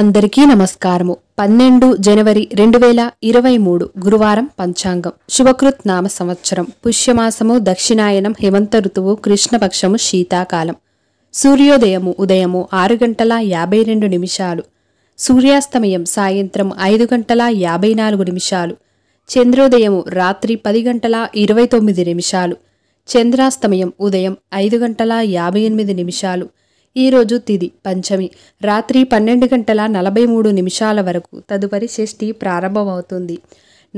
అందరికీ నమస్కారము పన్నెండు జనవరి రెండు వేల ఇరవై మూడు గురువారం పంచాంగం శుభకృత్ నామ సంవత్సరం పుష్యమాసము దక్షిణాయనం హేమంత ఋతువు కృష్ణపక్షము శీతాకాలం సూర్యోదయము ఉదయము ఆరు గంటల యాభై రెండు నిమిషాలు సూర్యాస్తమయం సాయంత్రం ఐదు గంటల యాభై నాలుగు నిమిషాలు చంద్రోదయము రాత్రి పది గంటల ఇరవై తొమ్మిది నిమిషాలు చంద్రాస్తమయం ఉదయం ఐదు గంటల యాభై ఎనిమిది నిమిషాలు ఈరోజు తిది పంచమి రాత్రి పన్నెండు గంటల నలభై మూడు నిమిషాల వరకు తదుపరి షష్ఠి ప్రారంభమవుతుంది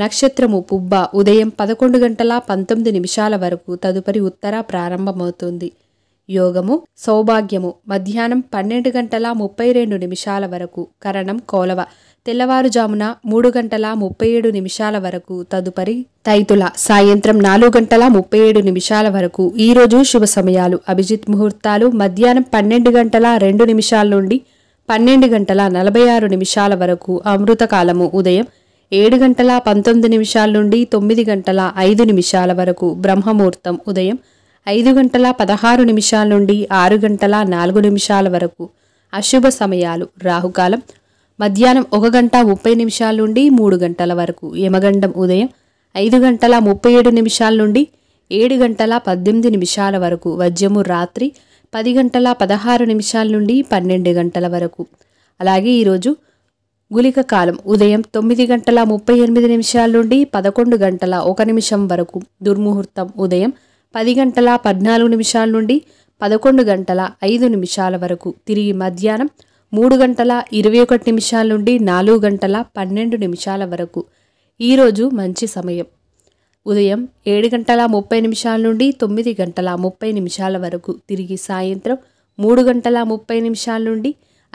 నక్షత్రము పుబ్బ ఉదయం పదకొండు గంటల పంతొమ్మిది నిమిషాల వరకు తదుపరి ఉత్తర ప్రారంభమవుతుంది యోగము సౌభాగ్యము మధ్యాహ్నం పన్నెండు గంటల ముప్పై రెండు నిమిషాల వరకు కరణం కోలవ తెల్లవారుజామున మూడు గంటల ముప్పై ఏడు నిమిషాల వరకు తదుపరి తైతుల సాయంత్రం నాలుగు గంటల ముప్పై ఏడు నిమిషాల వరకు ఈరోజు శుభ సమయాలు అభిజిత్ ముహూర్తాలు మధ్యాహ్నం పన్నెండు గంటల రెండు నిమిషాల నుండి పన్నెండు గంటల నలభై ఆరు నిమిషాల వరకు అమృతకాలము ఉదయం ఏడు గంటల పంతొమ్మిది నిమిషాల నుండి తొమ్మిది గంటల ఐదు నిమిషాల వరకు బ్రహ్మముహూర్తం ఉదయం ఐదు గంటల పదహారు నిమిషాల నుండి ఆరు గంటల నాలుగు నిమిషాల వరకు అశుభ సమయాలు రాహుకాలం మధ్యాహ్నం ఒక గంట ముప్పై నిమిషాల నుండి మూడు గంటల వరకు యమగండం ఉదయం ఐదు గంటల ముప్పై ఏడు నిమిషాల నుండి ఏడు గంటల పద్దెనిమిది నిమిషాల వరకు వజ్యము రాత్రి పది గంటల పదహారు నిమిషాల నుండి పన్నెండు గంటల వరకు అలాగే ఈరోజు గులిక కాలం ఉదయం తొమ్మిది గంటల ముప్పై ఎనిమిది నిమిషాల నుండి పదకొండు గంటల ఒక నిమిషం వరకు దుర్ముహూర్తం ఉదయం పది గంటల పద్నాలుగు నిమిషాల నుండి పదకొండు గంటల ఐదు నిమిషాల వరకు తిరిగి మధ్యాహ్నం మూడు గంటల ఇరవై ఒకటి నిమిషాల నుండి నాలుగు గంటల పన్నెండు నిమిషాల వరకు ఈరోజు మంచి సమయం ఉదయం ఏడు గంటల ముప్పై నిమిషాల నుండి తొమ్మిది గంటల ముప్పై నిమిషాల వరకు తిరిగి సాయంత్రం మూడు గంటల ముప్పై నిమిషాల నుండి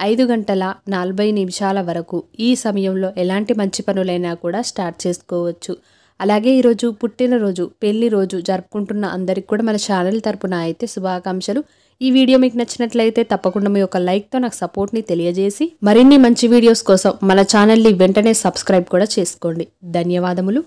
ఐదు గంటల నలభై నిమిషాల వరకు ఈ సమయంలో ఎలాంటి మంచి పనులైనా కూడా స్టార్ట్ చేసుకోవచ్చు అలాగే ఈరోజు పుట్టినరోజు పెళ్లి రోజు జరుపుకుంటున్న అందరికి కూడా మన ఛానల్ తరపున అయితే శుభాకాంక్షలు ఈ వీడియో మీకు నచ్చినట్లయితే తప్పకుండా మీ యొక్క లైక్తో నాకు సపోర్ట్ని తెలియజేసి మరిన్ని మంచి వీడియోస్ కోసం మన ఛానల్ని వెంటనే సబ్స్క్రైబ్ కూడా చేసుకోండి ధన్యవాదములు